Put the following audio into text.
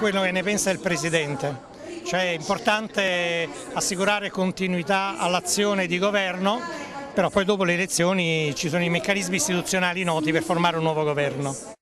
quello che ne pensa il Presidente. Cioè è importante assicurare continuità all'azione di governo, però poi dopo le elezioni ci sono i meccanismi istituzionali noti per formare un nuovo governo.